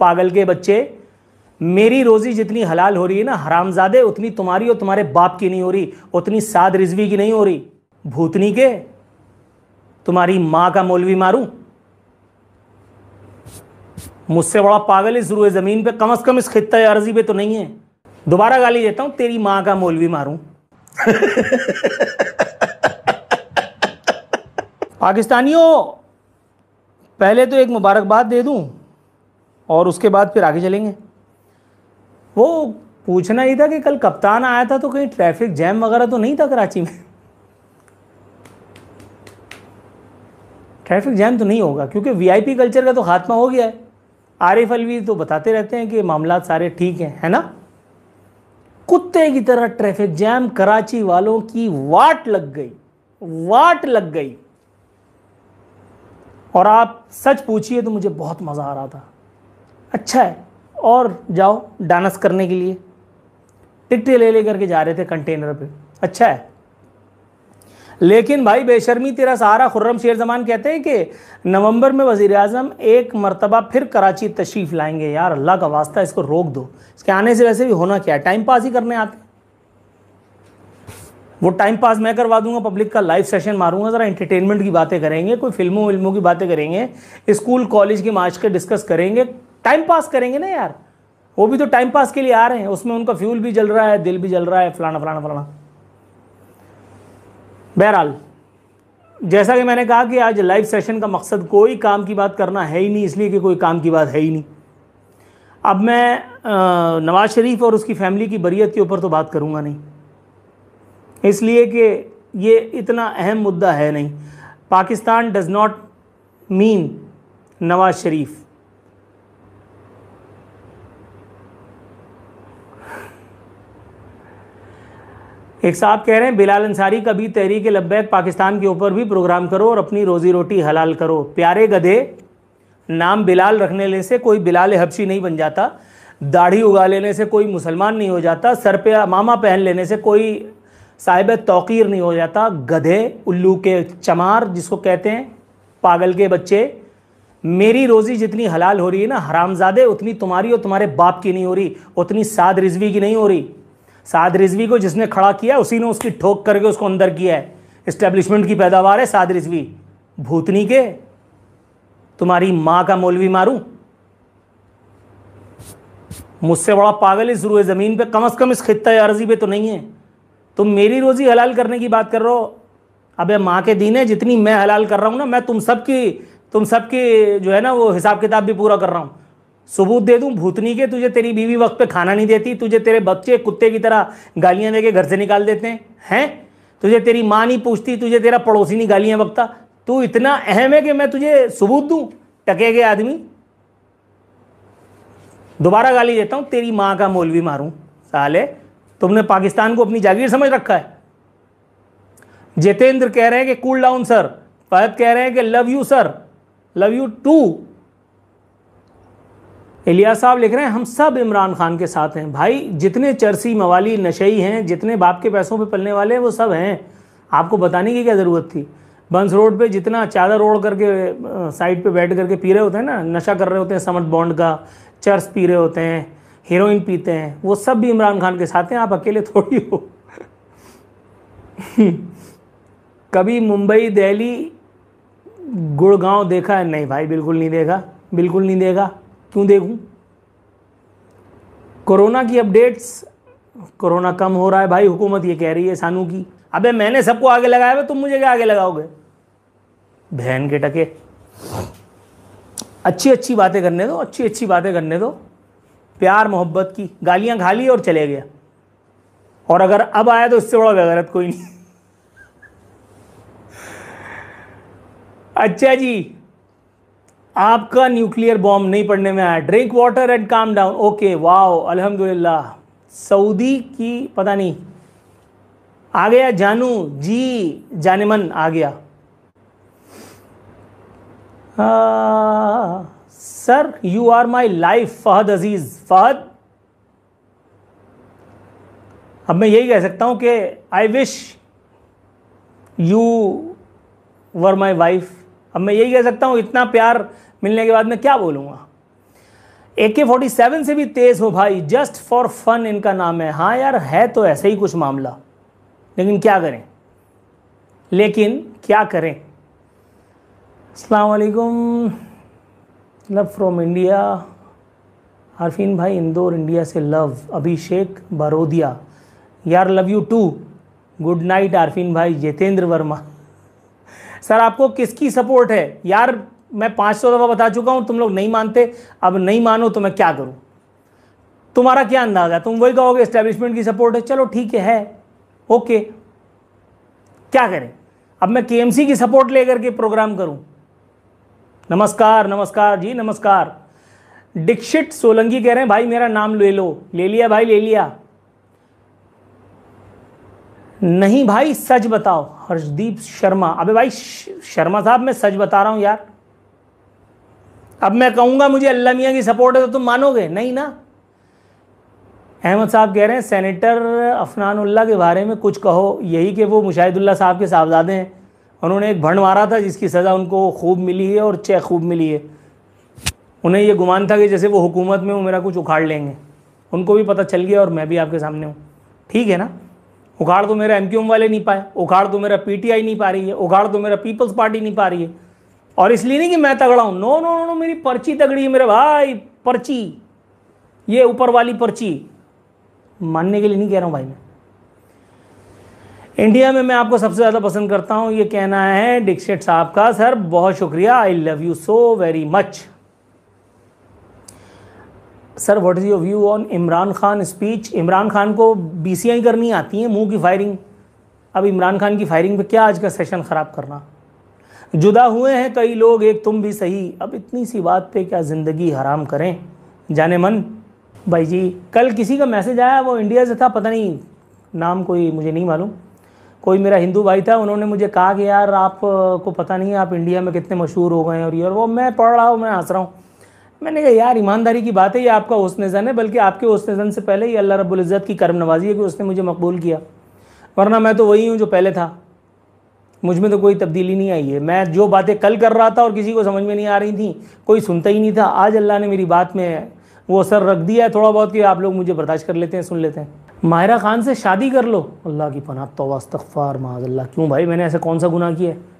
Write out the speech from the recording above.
पागल के बच्चे मेरी रोज़ी जितनी हलाल हो रही है ना हरामजादे उतनी तुम्हारी और तुम्हारे बाप की नहीं हो रही उतनी साद रिजवी की नहीं हो रही भूतनी के तुम्हारी माँ का मौलवी मारूं मुझसे बड़ा पागल इस रूए ज़मीन पे कम अज़ कम इस खत्ता अर्जी पे तो नहीं है दोबारा गाली देता हूं तेरी माँ का मौलवी मारूं पाकिस्तानियों पहले तो एक मुबारकबाद दे दूं और उसके बाद फिर आगे चलेंगे वो पूछना ही था कि कल कप्तान आया था तो कहीं ट्रैफिक जैम वगैरह तो नहीं था कराची में ट्रैफिक जैम तो नहीं होगा क्योंकि वीआईपी कल्चर का तो खात्मा हो गया है आरिफ अलवी तो बताते रहते हैं कि मामला सारे ठीक हैं है ना कुत्ते की तरह ट्रैफिक जैम कराची वालों की वाट लग गई वाट लग गई और आप सच पूछिए तो मुझे बहुत मज़ा आ रहा था अच्छा है और जाओ डांस करने के लिए टिकटे ले ले करके जा रहे थे कंटेनर पे अच्छा है लेकिन भाई बेशर्मी तेरा सहारा खुर्रम शेर जमान कहते हैं कि नवंबर में वजीर अजम एक मरतबा फिर कराची तशरीफ लाएंगे यार अल्लाह का वास्ता इसको रोक दो इसके आने से वैसे भी होना क्या है टाइम पास ही करने आते वो टाइम पास मैं करवा दूंगा पब्लिक का लाइव सेशन मारूंगा ज़रा एंटरटेनमेंट की बातें करेंगे कोई फिल्मों विल्मों की बातें करेंगे स्कूल कॉलेज के मार्च के डिस्कस करेंगे टाइम पास करेंगे ना यार वो भी तो टाइम पास के लिए आ रहे हैं उसमें उनका फ्यूल भी जल रहा है दिल भी जल रहा है फलाना फलाना फलाना बहरहाल जैसा कि मैंने कहा कि आज लाइव सेशन का मकसद कोई काम की बात करना है ही नहीं इसलिए कि कोई काम की बात है ही नहीं अब मैं नवाज़ शरीफ और उसकी फैमिली की बरीयत के ऊपर तो बात करूँगा नहीं इसलिए कि ये इतना अहम मुद्दा है नहीं Pakistan does not mean Nawaz Sharif एक साहब कह रहे हैं बिलाल अंसारी कभी तहरीक लब्बैक पाकिस्तान के ऊपर भी प्रोग्राम करो और अपनी रोज़ी रोटी हलाल करो प्यारे गधे नाम बिलाल रखने लेने से कोई बिलाल हबशी नहीं बन जाता दाढ़ी उगा लेने से कोई मुसलमान नहीं हो जाता सर पे मामा पहन लेने से कोई साहिब तोकीर नहीं हो जाता गधे उल्लू के चमार जिसको कहते हैं पागल के बच्चे मेरी रोज़ी जितनी हलाल हो रही है ना हरामजादे उतनी तुम्हारी और तुम्हारे बाप की नहीं हो रही उतनी साद रिजवी की नहीं हो रही साद रिजवी को जिसने खड़ा किया उसी ने उसकी ठोक करके उसको अंदर किया है इस्टेब्लिशमेंट की पैदावार है साद रिजवी भूतनी के तुम्हारी माँ का मौलवी मारूं मुझसे बड़ा पागल इस रूए ज़मीन पे कम से कम इस खत्ता अर्जी पे तो नहीं है तुम मेरी रोज़ी हलाल करने की बात कर रहे हो अब माँ के दीन है जितनी मैं हलाल कर रहा हूँ ना मैं तुम सब की तुम सब की जो है ना वो हिसाब किताब भी पूरा कर रहा हूँ सबूत दे दूं भूतनी के तुझे तेरी बीवी वक्त पे खाना नहीं देती तुझे तेरे बच्चे कुत्ते की तरह गालियां देके घर से निकाल देते हैं हैं तुझे तेरी माँ नहीं पूछती तुझे तेरा पड़ोसी नहीं गालियां बकता तू इतना अहम है कि मैं तुझे सबूत दूं टके गए आदमी दोबारा गाली देता हूं तेरी माँ का मौलवी मारूं साले तुमने पाकिस्तान को अपनी जागीर समझ रखा है जितेंद्र कह रहे हैं कि कूल डाउन सर फहद कह रहे हैं कि love you sir love you too इलिया साहब लिख रहे हैं हम सब इमरान खान के साथ हैं भाई जितने चर्सी मवाली नशई हैं जितने बाप के पैसों पे पलने वाले हैं वो सब हैं आपको बताने की क्या ज़रूरत थी बंस रोड पे जितना चादर ओढ़ करके साइड पे बैठ करके पी रहे होते हैं ना नशा कर रहे होते हैं समर्थ बॉन्ड का चर्स पी रहे होते हैं हीरोइन पीते हैं वो सब भी इमरान खान के साथ हैं आप अकेले थोड़ी हो कभी मुंबई दिल्ली गुड़गांव देखा है नहीं भाई बिल्कुल नहीं देखा बिल्कुल नहीं देखा क्यों देखूं कोरोना की अपडेट्स कोरोना कम हो रहा है भाई हुकूमत ये कह रही है सानू की अबे मैंने सबको आगे लगाया तुम मुझे क्या आगे लगाओगे बहन के टके अच्छी अच्छी बातें करने दो अच्छी अच्छी बातें करने दो प्यार मोहब्बत की गालियां खा ली और चले गया और अगर अब आया तो इससे बड़ा बेगरत कोई नहीं अच्छा जी आपका न्यूक्लियर बॉम्ब नहीं पड़ने में आया drink water and calm down okay wow अल्हम्दुलिल्लाह सऊदी की पता नहीं आ गया जानू जी जानेमन आ गया sir you are my life Fahad Aziz Fahad अब मैं यही कह सकता हूं कि I wish you were my wife अब मैं यही कह सकता हूं इतना प्यार मिलने के बाद मैं क्या बोलूँगा ए के फोर्टी सेवन से भी तेज़ हो भाई जस्ट फॉर फन इनका नाम है हाँ यार है तो ऐसे ही कुछ मामला लेकिन क्या करें लेकिन क्या करें अलकुम लव फ्रॉम इंडिया आरफीन भाई इंदौर इंडिया से लव अभिषेक बरोदिया यार love you too good night Arfeen भाई जितेंद्र वर्मा सर आपको किसकी सपोर्ट है यार मैं पांच सौ दफ़ा बता चुका हूं तुम लोग नहीं मानते अब नहीं मानो तो मैं क्या करूं तुम्हारा क्या अंदाज़ है तुम वही कहोगे स्टेब्लिशमेंट की सपोर्ट है चलो ठीक है, है ओके क्या करें अब मैं केएमसी की सपोर्ट लेकर के प्रोग्राम करूं नमस्कार नमस्कार जी नमस्कार दीक्षित सोलंकी कह रहे हैं भाई मेरा नाम ले लो ले लिया भाई ले लिया नहीं भाई सच बताओ हर्षदीप शर्मा अबे भाई शर्मा साहब मैं सच बता रहा हूं यार अब मैं कहूँगा मुझे अल्लाह मियाँ की सपोर्ट है तो तुम मानोगे नहीं ना अहमद साहब कह रहे हैं सेनेटर अफनानुल्ला के बारे में कुछ कहो यही कि वो मुशाहिदुल्ला साहब के साहबजादे हैं उन्होंने एक भंड मारा था जिसकी सज़ा उनको खूब मिली है और चेक खूब मिली है उन्हें यह गुमान था कि जैसे वो हुकूमत में वो मेरा कुछ उखाड़ लेंगे उनको भी पता चल गया और मैं भी आपके सामने हूँ ठीक है ना उखाड़ तो मेरा एम वाले नहीं पाए उखाड़ तो मेरा पी नहीं पा रही है उखाड़ तो मेरा पीपल्स पार्टी नहीं पा रही है और इसलिए नहीं कि मैं तगड़ा हूं नो नो नो नो मेरी पर्ची तगड़ी है मेरे भाई पर्ची ये ऊपर वाली पर्ची मानने के लिए नहीं कह रहा हूं भाई मैं इंडिया में मैं आपको सबसे ज़्यादा पसंद करता हूं ये कहना है डिक्सेट साहब का सर बहुत शुक्रिया I love you so very much sir what is your view on Imran Khan speech Imran Khan को बीसीआई करनी आती है मुंह की फायरिंग अब इमरान खान की फायरिंग पे क्या आज का सेशन ख़राब करना जुदा हुए हैं कई लोग एक तुम भी सही अब इतनी सी बात पे क्या ज़िंदगी हराम करें जाने मन भाई जी कल किसी का मैसेज आया वो इंडिया से था पता नहीं नाम कोई मुझे नहीं मालूम कोई मेरा हिंदू भाई था उन्होंने मुझे कहा कि यार आप को पता नहीं है आप इंडिया में कितने मशहूर हो गए हैं और ये और वो मैं पढ़ रहा हूँ मैं हंस रहा हूँ मैंने कहा यार ईमानदारी की बात है ये आपका उस है बल्कि आपके उस से पहले ही अल्लाह रब्बुल इज़्ज़त की करम नवाजी है कि उसने मुझे मकबूल किया वरना मैं तो वही हूँ जो पहले था मुझ में तो कोई तब्दीली नहीं आई है मैं जो बातें कल कर रहा था और किसी को समझ में नहीं आ रही थी कोई सुनता ही नहीं था आज अल्लाह ने मेरी बात में वो असर रख दिया है थोड़ा बहुत कि आप लोग मुझे बर्दाश्त कर लेते हैं सुन लेते हैं माहिरा खान से शादी कर लो अल्लाह की पनाह तो वस्तफ़ार माज अल्लाह क्यों भाई मैंने ऐसा कौन सा गुनाह किया है